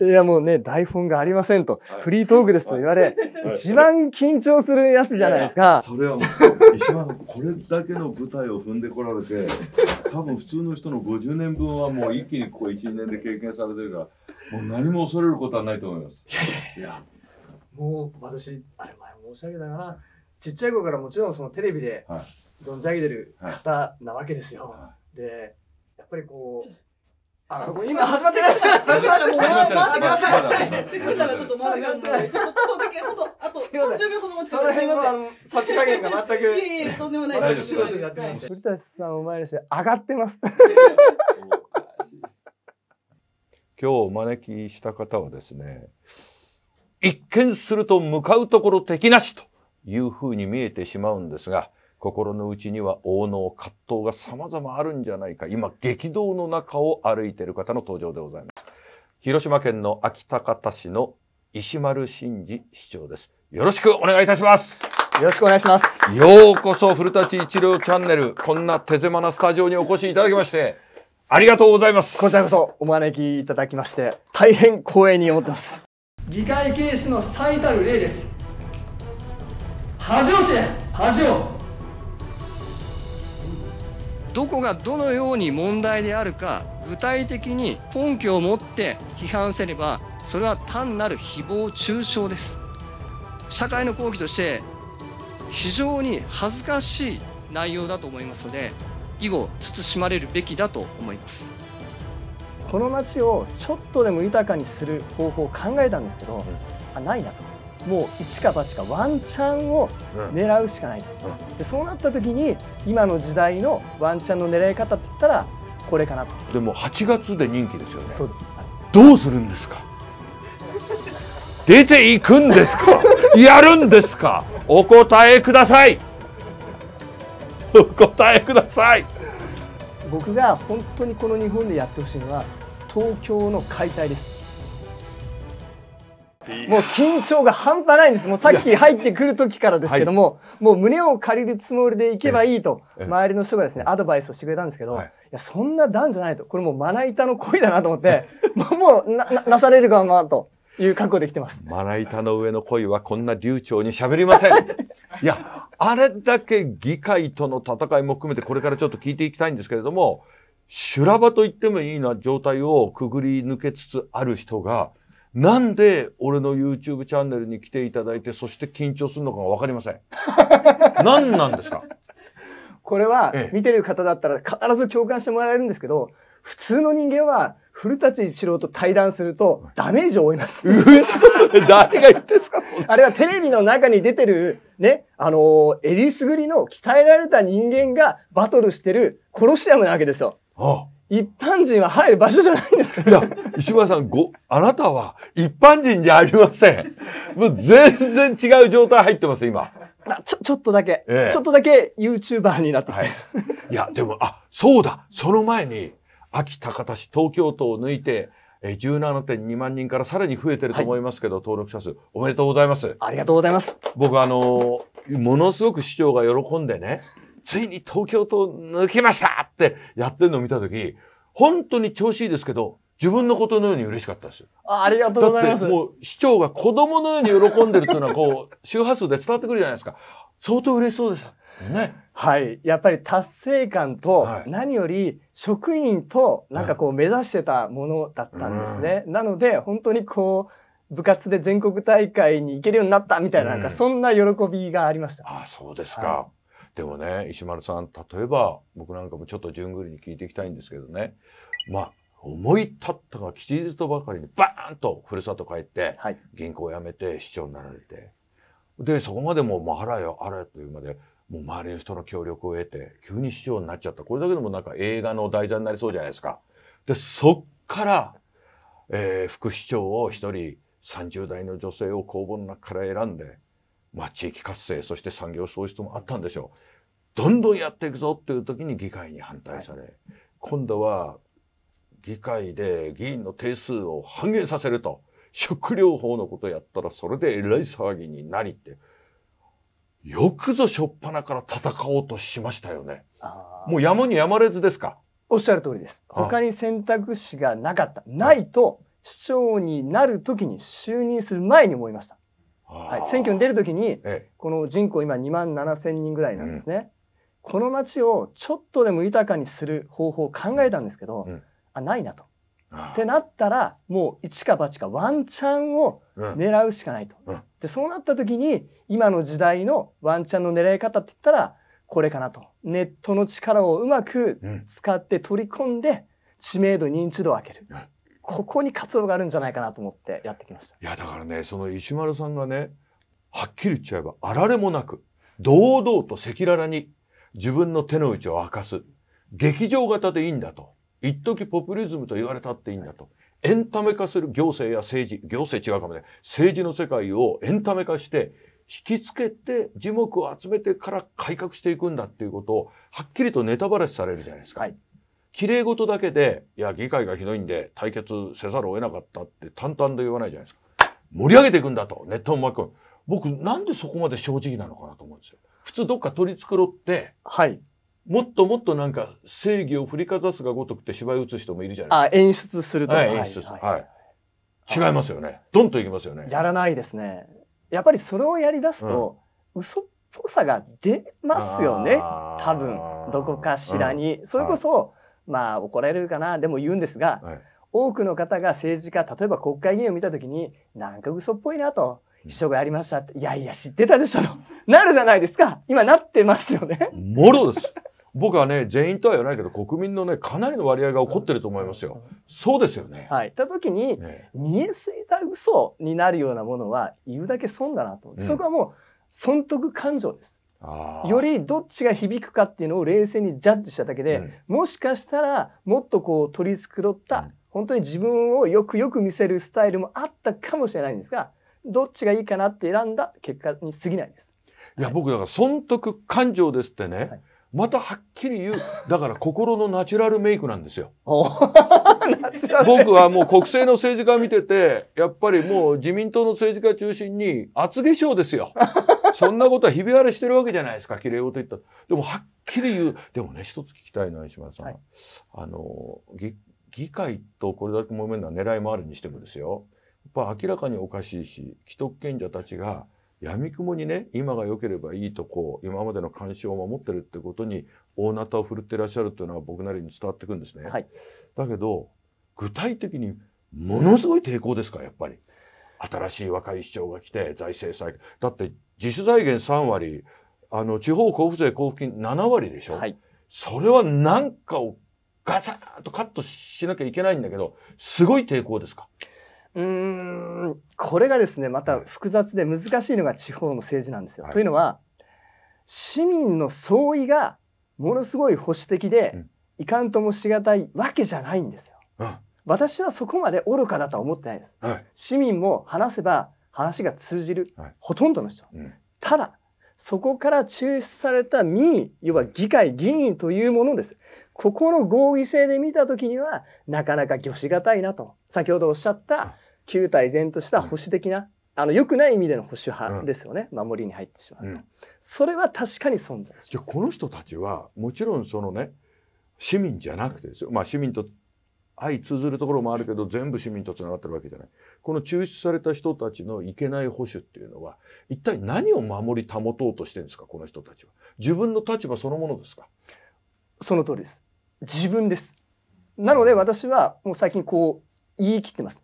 いやもうね、台本がありませんと、フリートークですと言われ、一番緊張するやつじゃないですか。それはもう、石原これだけの舞台を踏んでこられて、多分普通の人の50年分はもう一気にここ1、年で経験されてるから、もう何も恐れることはないと思います。いやもう私、あれ前申し上げたかな、ちっちゃい頃からもちろんそのテレビで存じ上げてる方なわけですよ。はいで、やっぱりこう、あ、ここ今始まってない。最 初までもう回ってなかった。次見たらちょっと回ってない。ちょっとだけほんと、あと30 秒ほど持ちその辺の差し加減が全く。いえいえ、とんでもないです。素やってない。た。古田さんお前らし上がってます。今日お招きした方はですね、一見すると向かうところ敵なしというふうに見えてしまうんですが、心の内には王の葛藤が様々あるんじゃないか今激動の中を歩いている方の登場でございます広島県の安芸高田市の石丸真二市長ですよろしくお願いいたしますよろしくお願いしますようこそ古舘一郎チャンネルこんな手狭なスタジオにお越しいただきましてありがとうございますこちらこそお招きいただきまして大変光栄に思ってます議会軽視の最たる例です恥を知れ恥をどこがどのように問題であるか具体的に根拠を持って批判せればそれは単なる誹謗中傷です社会の講義として非常に恥ずかしい内容だと思いますので以後慎まれるべきだと思いますこの町をちょっとでも豊かにする方法を考えたんですけど、あないなともう一か八かワンチャンを狙うしかない、うん、でそうなった時に今の時代のワンチャンの狙い方って言ったらこれかなとでも8月で人気ですよねそうです、どうするんですか出ていくんですかやるんですかお答えくださいお答えください僕が本当にこの日本でやってほしいのは東京の解体ですもう緊張が半端ないんです。もうさっき入ってくる時からですけども、はい、もう胸を借りるつもりでいけばいいと、周りの人がですね、アドバイスをしてくれたんですけど、はい、いや、そんな段じゃないと。これもうまな板の恋だなと思って、もうな、なされるがままという覚悟できてます。まな板の上の恋はこんな流暢に喋りません。いや、あれだけ議会との戦いも含めて、これからちょっと聞いていきたいんですけれども、修羅場と言ってもいいな状態をくぐり抜けつつある人が、なんで俺の YouTube チャンネルに来ていただいて、そして緊張するのかわかりません。何なんですかこれは、見てる方だったら必ず共感してもらえるんですけど、普通の人間は、古舘一郎と対談するとダメージを負います。嘘で誰が言ってんすか あれはテレビの中に出てる、ね、あのー、えりすぐりの鍛えられた人間がバトルしてるコロシアムなわけですよ。ああ一般人は入る場所じゃないんですいや、石村さん、ご、あなたは一般人じゃありません。もう全然違う状態入ってます、今。ちょ、ちょっとだけ、ええ、ちょっとだけ YouTuber になってきて、はい、いや、でも、あ、そうだその前に、秋高田市東京都を抜いて、17.2万人からさらに増えてると思いますけど、はい、登録者数おめでとうございますありがとうございます僕あのものすごく市長が喜んでねついに東京都抜けましたってやってるのを見たとき、本当に調子いいですけど、自分のことのように嬉しかったですよ。あありがとうございます。もう市長が子供のように喜んでるというのはこう、周波数で伝わってくるじゃないですか。相当嬉しそうでした。ね。はい。やっぱり達成感と、何より職員と、なんかこう目指してたものだったんですね。うん、なので、本当にこう、部活で全国大会に行けるようになったみたいな、なんかそんな喜びがありました。うん、ああ、そうですか。はいでもね石丸さん例えば僕なんかもちょっと順繰りに聞いていきたいんですけどねまあ思い立ったが吉日とばかりにバーンとふるさと帰って、はい、銀行を辞めて市長になられてでそこまでもうあらよあらよというまでもう周りの人の協力を得て急に市長になっちゃったこれだけでもなんか映画の題材になりそうじゃないですか。でそっから、えー、副市長を一人30代の女性を公募の中から選んで、まあ、地域活性そして産業創出もあったんでしょう。どんどんやっていくぞっていう時に議会に反対され、はい、今度は議会で議員の定数を半減させると食料法のことやったらそれでえらい騒ぎになりってよくぞ初っ端から戦おうとしましたよね。もうやむにやまれずですかおっしゃる通りです。他に選択肢がなかった。ないと市長になる時に就任する前に思いました。はい、選挙に出る時に、この人口今2万7,000人ぐらいなんですね。うんこの街をちょっとでも豊かにする方法を考えたんですけど、うん、あないなと。ってなったらもう一か八かワンチャンを狙うしかないと。うん、でそうなった時に今の時代のワンチャンの狙い方って言ったらこれかなと。ネットの力をうまく使って取り込んで知名度認知度を上げる。ここに活動があるんじゃないかなと思ってやってきました。いやだからねその石丸さんがねはっきり言っちゃえばあられもなく堂々と赤裸々に自分の手の内を明かす。劇場型でいいんだと。一時ポピュリズムと言われたっていいんだと。エンタメ化する行政や政治、行政違うかもね、政治の世界をエンタメ化して、引きつけて、樹木を集めてから改革していくんだっていうことを、はっきりとネタバラシされるじゃないですか。はい。綺麗事だけで、いや、議会がひどいんで対決せざるを得なかったって淡々と言わないじゃないですか。盛り上げていくんだと、ネットを巻き込む。僕、なんでそこまで正直なのかなと思うんですよ。普通どっか取り繕って、はい。もっともっとなんか正義を振りかざすがごとくて芝居打つ人もいるじゃないですか。あ、演出するとか。はい、演出はい。はい、違いますよね。ドンといきますよね。やらないですね。やっぱりそれをやり出すと、うん、嘘っぽさが出ますよね。多分、どこかしらに。うん、それこそ、まあ怒られるかな、でも言うんですが、はい、多くの方が政治家、例えば国会議員を見たときに、なんか嘘っぽいなと。秘書がやりましたって、いやいや、知ってたでしょと、なるじゃないですか。今なってますよね。もろです。僕はね、全員とは言わないけど、国民のね、かなりの割合が起こってると思いますよ。そうですよね。はい。った時に、ね、見えすぎた嘘になるようなものは、言うだけ損だなと。うん、そこはもう、損得感情です。よりどっちが響くかっていうのを冷静にジャッジしただけで、うん、もしかしたらもっとこう取り繕った、うん、本当に自分をよくよく見せるスタイルもあったかもしれないんですがどっちがいいかなって選んだ結果に過ぎないです。いや、はい、僕だから損得感情ですってね、はい、またはっきり言うだから心のナチュラルメイクなんですよ。僕はもう国政の政治家見ててやっぱりもう自民党の政治家中心に厚化粧ですよ。そんなことはひび割れしてるわけじゃないですか、綺麗事言った。でもはっきり言う。でもね、一つ聞きたいのは石丸さん。はい、あの議、議会とこれだけ揉めるのは狙いもあるにしてもですよ。ま明らかにおかしいし既得権者たちがやみくもにね今が良ければいいとこ今までの慣習を守ってるってことに大なたを振るってらっしゃるというのは僕なりに伝わってくるんですね。はい、だけど具体的にものすごい抵抗ですかやっぱり。新しい若い市長が来て財政再建だって自主財源3割あの地方交付税交付金7割でしょ、はい、それは何かをガサッとカットしなきゃいけないんだけどすごい抵抗ですかうんこれがですねまた複雑で難しいのが地方の政治なんですよ。はい、というのは市民の総意がものすごい保守的で、うん、いかんともしがたいわけじゃないんですよ。私はそこまで愚かだとは思ってないです。はい、市民も話せば話が通じる、はい、ほとんどの人。うん、ただそこから抽出された民意要は議会議員というものですここの合議制で見た時にはなかなか御しがたいなと先ほどおっしゃった旧体然とした保守的な、あの良くない意味での保守派ですよね、うん、守りに入ってしまうと、うん、それは確かに存在じゃあこの人たちはもちろんそのね市民じゃなくてですよまあ市民と相通ずるところもあるけど全部市民と繋がってるわけじゃないこの抽出された人たちのいけない保守っていうのは一体何を守り保とうとしてるんですかこの人たちは自分の立場そのものですかその通りです自分ですなので私はもう最近こう言い切ってます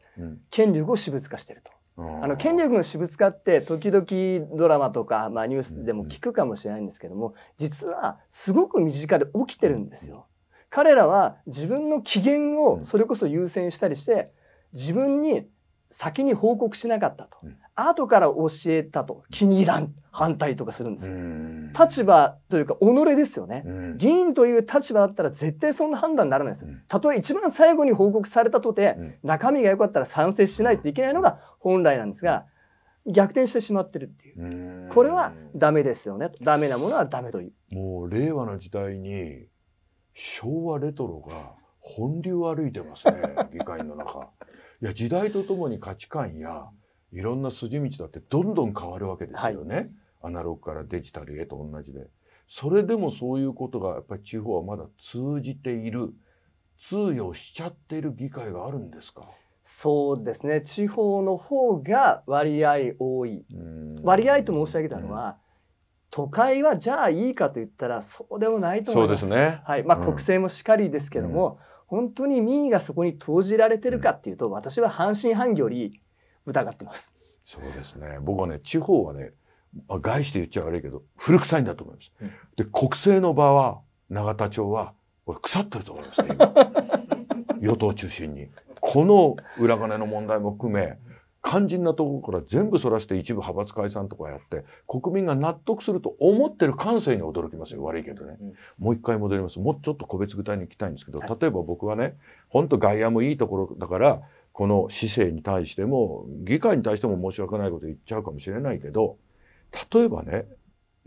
権力を私物化してると。あの権力の私物化って時々ドラマとか、まあ、ニュースでも聞くかもしれないんですけども実はすごく身近で起きてるんですよ。彼らは自分の機嫌をそれこそ優先したりして自分に先に報告しなかったと、うん、後から教えたと気に入らん反対とかするんですよ。立場というか己ですよね、議員という立場だったら絶対そんな判断にならないです。たとえ一番最後に報告されたとて、中身が良かったら賛成しないといけないのが本来なんですが逆転してしまってるっていうこれはダメですよねダメなものはダメという。もう令和の時代に昭和レトロが本流歩いてますね 議会の中。いや時代とともに価値観やいろんな筋道だってどんどん変わるわけですよね、はい、アナログからデジタルへと同じで。それでもそういうことがやっぱり地方はまだ通じている通用しちゃっている議会があるんですかそうですね地方の方が割合多い割合と申し上げたのは、都会はじゃあいいかと言ったらそうでもないと思いますそうですね、はいまあ、国政もしかりですけども、うん本当に民意がそこに投じられてるかっていうと、私は半信半疑より疑ってます。そうですね。僕はね、地方はね、まあ、外して言っちゃ悪いけど、古臭いんだと思います。うん、で、国政の場は、永田町は、腐ってると思いますね。与党中心に。この裏金の問題も含め、肝心なところから全部そらして一部派閥解散とかやって国民が納得すると思ってる感性に驚きますよ悪いけどね、うん、もう一回戻りますもうちょっと個別具体に行きたいんですけど、はい、例えば僕はねほんと外野もいいところだからこの市政に対しても議会に対しても申し訳ないこと言っちゃうかもしれないけど例えばね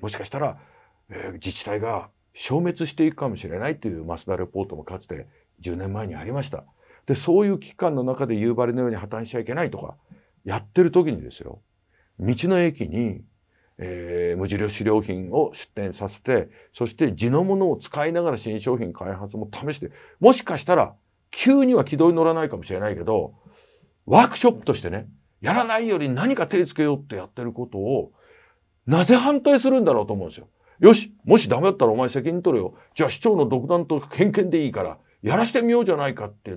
もしかしたら、えー、自治体が消滅していくかもしれないという増田レポートもかつて10年前にありました。でそういう危機感の中で夕張のように破綻しちゃいけないとかやってる時にですよ、道の駅に、えー、無印良品を出店させて、そして地のものを使いながら新商品開発も試して、もしかしたら、急には軌道に乗らないかもしれないけど、ワークショップとしてね、やらないより何か手つけようってやってることを、なぜ反対するんだろうと思うんですよ。よし、もしダメだったらお前責任取れよ。じゃあ市長の独断と偏見でいいから、やらしてみようじゃないかって、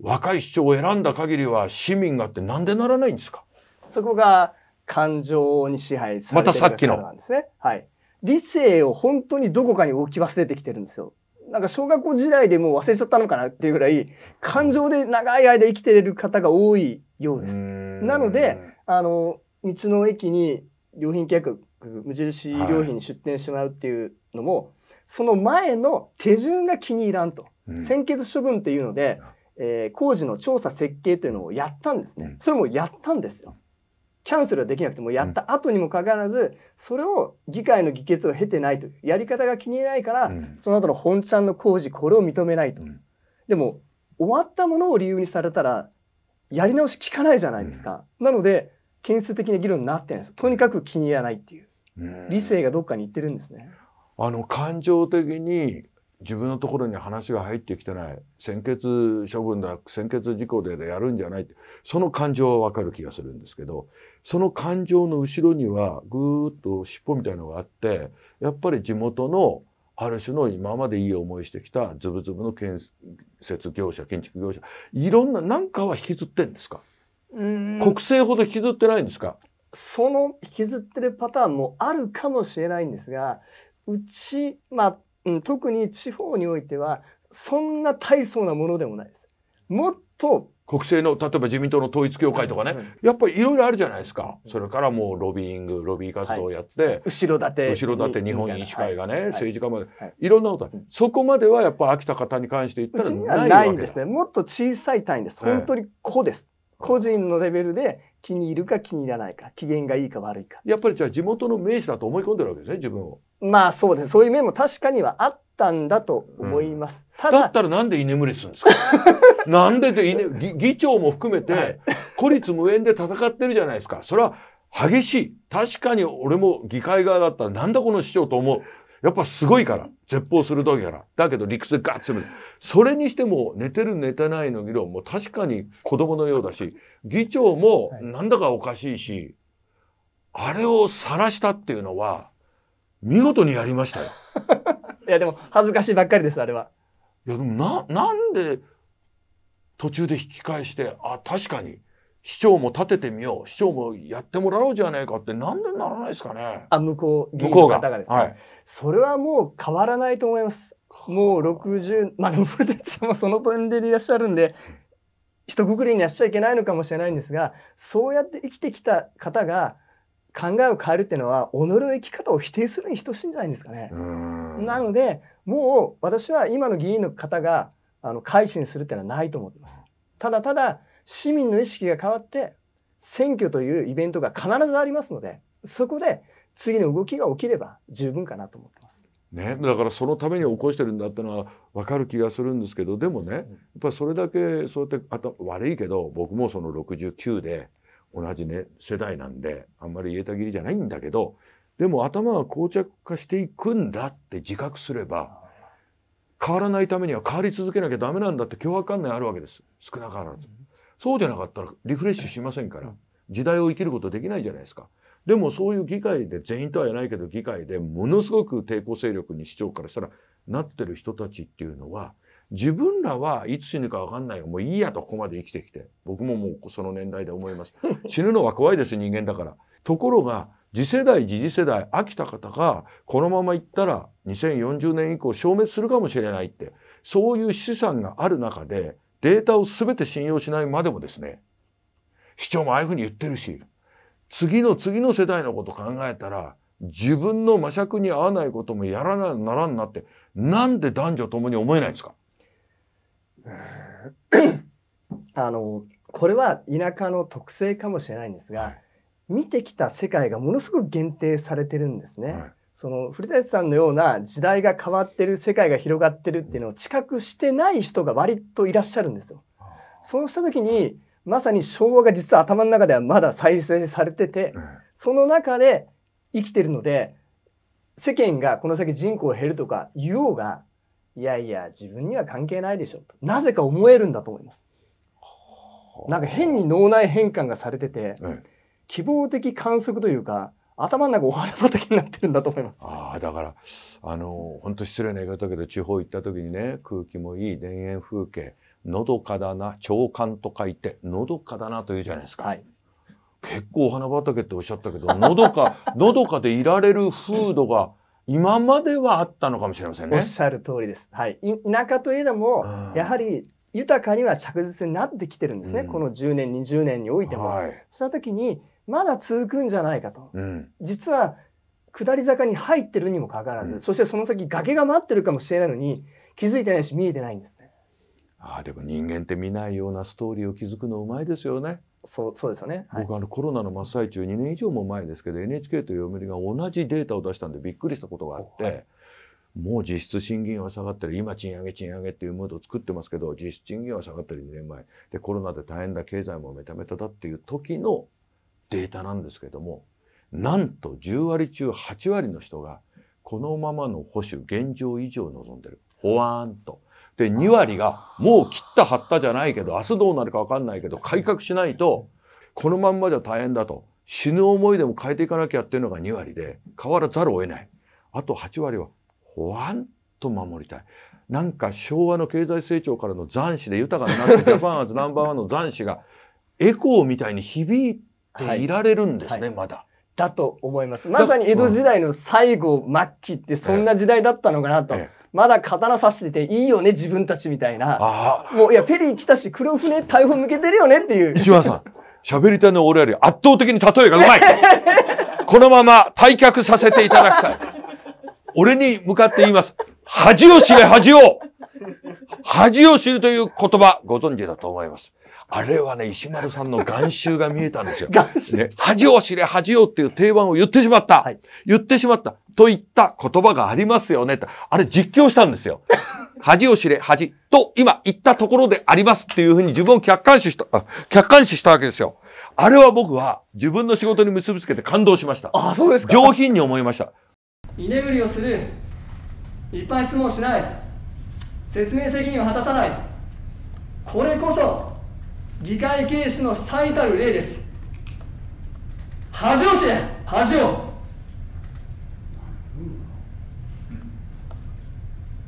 若い市長を選んだ限りは市民がってなんでならないんですかそこが感情に支配されてるからなんですね。ま、はい。理性を本当にどこかに置き忘れてきてるんですよ。なんか小学校時代でもう忘れちゃったのかなっていうぐらい、感情で長い間生きてる方が多いようです。なので、あの、道の駅に良品契約、無印良品に出店してもらうっていうのも、はい、その前の手順が気に入らんと。先決処分っていうので、えー、工事の調査設計というのをやったんですね。それもやったんですよ。キャンセルはできなくてもやった後にもかかわらず、それを議会の議決を経てないというやり方が気に入らないから、その後の本ちゃんの工事これを認めないと。でも終わったものを理由にされたらやり直し効かないじゃないですか。なので建設的な議論になってないですとにかく気に入らないっていう理性がどっかに行ってるんですね。あの感情的に自分のところに話が入ってきてない先決処分だ先決事項でやるんじゃないその感情はわかる気がするんですけどその感情の後ろにはぐーっと尻尾みたいなのがあってやっぱり地元のある種の今までいい思いしてきたズブズブの建設業者建築業者いろんな何かは引きずってんですか国政ほど引きずってないんですかその引きずってるパターンもあるかもしれないんですがうちまあうん、特に地方においてはそんな大層なものでもないです。もっと国政の例えば自民党の統一教会とかね、うんうん、やっぱりいろいろあるじゃないですか、うん、それからもうロビーイングロビー活動をやって、はい、後ろ盾後ろ盾日本医師会がね、はい、政治家まで、はい、いろんなこと、そこまではやっぱ飽きた方に関して言ったらないんですねもっと小さい単位です本当に個です、個人のレベルで気に入るか気に入らないか機嫌がいいか悪いかやっぱりじゃあ地元の名士だと思い込んでるわけですね自分をまあそうですそういう面も確かにはあったんだと思います、うん、ただだったらなんで居眠りするんですか なんでで議議長も含めて孤立無縁で戦ってるじゃないですかそれは激しい確かに俺も議会側だったらなんだこの市長と思うやっぱすごいから。絶望する時から。だけど理屈でガッツる。それにしても寝てる寝てないの議論も確かに子供のようだし、議長もなんだかおかしいし、あれを晒したっていうのは、見事にやりましたよ。いやでも恥ずかしいばっかりです、あれは。いやでもな、なんで途中で引き返して、あ、確かに。市長も立ててみよう市長もやってもらおうじゃねえかってなんでならないですかねあ向こう議員の方がですね、はい、それはもう変わらないと思いますもう60まあでも古さんもその点でいらっしゃるんで一括りにはしちゃいけないのかもしれないんですがそうやって生きてきた方が考えを変えるっていうのは己の生き方を否定するに等しいんじゃないですかね。なのでもう私は今の議員の方があの改心するっていうのはないと思ってます。ただただ市民の意識が変わって選挙というイベントが必ずありますのでそこで次の動きが起きれば十分かなと思ってます。ね、だからそのために起こしてるんだってのは分かる気がするんですけどでもねやっぱそれだけそうやってあと悪いけど僕もその69で同じ、ね、世代なんであんまり言えたぎりじゃないんだけどでも頭が膠着化していくんだって自覚すれば変わらないためには変わり続けなきゃダメなんだって脅迫観念あるわけです少なからず。そうじゃなかったらリフレッシュしませんから、時代を生きることできないじゃないですか。でもそういう議会で全員とは言えないけど議会でものすごく抵抗勢力に市長からしたらなってる人たちっていうのは自分らはいつ死ぬか分かんないが、もういいやとここまで生きてきて僕ももうその年代で思います 死ぬのは怖いです人間だからところが次世代次次世代飽きた方がこのままいったら2040年以降消滅するかもしれないってそういう資産がある中でデータを全て信用しないまでもですね市長もああいうふうに言ってるし次の次の世代のこと考えたら自分の魔尺に合わないこともやらなならんなってなんで男女ともに思えないんですか あのこれは田舎の特性かもしれないんですが、はい、見てきた世界がものすごく限定されてるんですね。はいその古舘さんのような時代が変わってる世界が広がってるっていうのを知覚してない人が割といらっしゃるんですよ。そうした時にまさに昭和が実は頭の中ではまだ再生されてて、その中で生きてるので世間がこの先人口減るとか言おうがいやいや自分には関係ないでしょうとなぜか思えるんだと思います。なんか変に脳内変換がされてて、希望的観測というか頭の中お花畑になってるんだと思います。あだからあの本当失礼な言い方だけど地方行った時にね空気もいい田園風景のどかだな長官と書いてのどかだなというじゃないですか。はい、結構お花畑っておっしゃったけどのどか のどかでいられる風土が今まではあったのかもしれませんね。おっしゃる通りです。はい、田舎といえども、やはり豊かには着実になってきてるんですね、うん、この10年20年においても。はい、その時にまだ続くんじゃないかと、うん、実は下り坂に入ってるにもかかわらず、うん、そしてその先崖が待ってるかもしれないのに気づいてないし見えてないんですねあでも人間って見ないようなストーリーを築くのうまいですよねそうそうですよね、僕、はあのコロナの真っ最中2年以上も前ですけど NHK と読売が同じデータを出したんでびっくりしたことがあって、もう実質賃金は下がってる今賃上げ賃上げっていうムードを作ってますけど実質賃金は下がってる2年前でコロナで大変だ経済もメためただっていう時のデータなんですけれどもなんと10割中8割の人がこのままの保守現状以上望んでるほわーんと。で2割がもう切った張ったじゃないけど明日どうなるか分かんないけど改革しないとこのまんまじゃ大変だと死ぬ思いでも変えていかなきゃっていうのが2割で変わらざるを得ないあと8割はほわんと守りたいなんか昭和の経済成長からの残滓で豊かになってジャパンアズナンバーワンの残滓がエコーみたいに響いっていられるんですね、はいはい、まだ。だと思います。まさに江戸時代の最後、末期ってそんな時代だったのかなと。ええまだ刀刺してていいよね自分たちみたいなもういやペリー来たし黒船逮捕向けてるよねっていう石原さん喋り手の俺より圧倒的に例えがうまい このまま退却させていただきたい俺に向かって言います恥を知れ恥を恥を知るという言葉ご存知だと思いますあれはね、石丸さんの眼臭が見えたんですよ。眼臭、ね、恥を知れ、恥をっていう定番を言ってしまった。はい、言ってしまった。と言った言葉がありますよね。とあれ実況したんですよ。恥を知れ、恥と今言ったところでありますっていうふうに自分を客観視した、客観視したわけですよ。あれは僕は自分の仕事に結びつけて感動しました。あ、そうですか。上品に思いました。居眠りをする。いっぱい質問しない。説明責任を果たさない。これこそ議会軽視の最たる例です恥を知れ恥を、う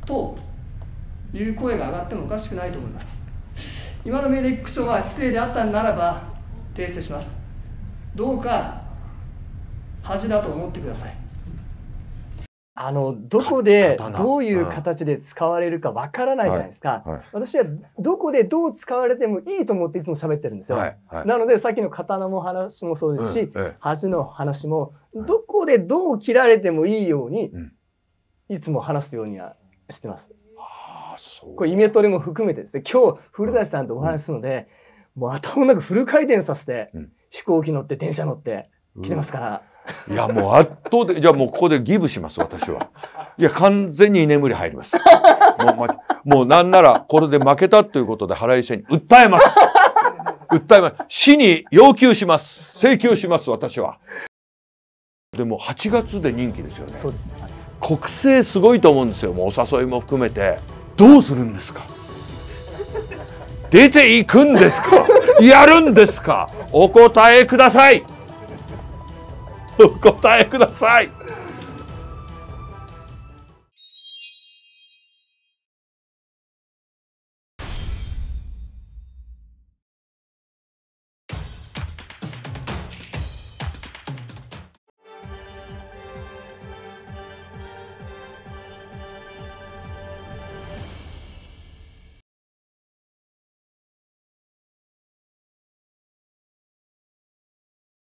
ん、という声が上がってもおかしくないと思います今の命令口調は失礼であったならば訂正しますどうか恥だと思ってくださいあのどこでどういう形で使われるかわからないじゃないですか、はいはい、私はどこでどう使われてもいいと思っていつも喋ってるんですよ、はい、なのでさっきの刀の話もそうですし、うん、恥の話もどこでどう切られてもいいように、いつも話すようにはしてます、うん、これイメトレも含めてですね今日古舘さんとお話すので、うん、もう頭の中フル回転させて、飛行機乗って電車乗って来てますから。いやもう圧倒でじゃあもうここでギブします私は。いや完全に居眠り入ります。もうまもうなんならこれで負けたということで払い医者に訴えます。訴えます。死に要求します。請求します私は。でも8月で任期ですよね。そうです、国政すごいと思うんですよ。もうお誘いも含めてどうするんですか。出ていくんですか。やるんですか。お答えください。お答えください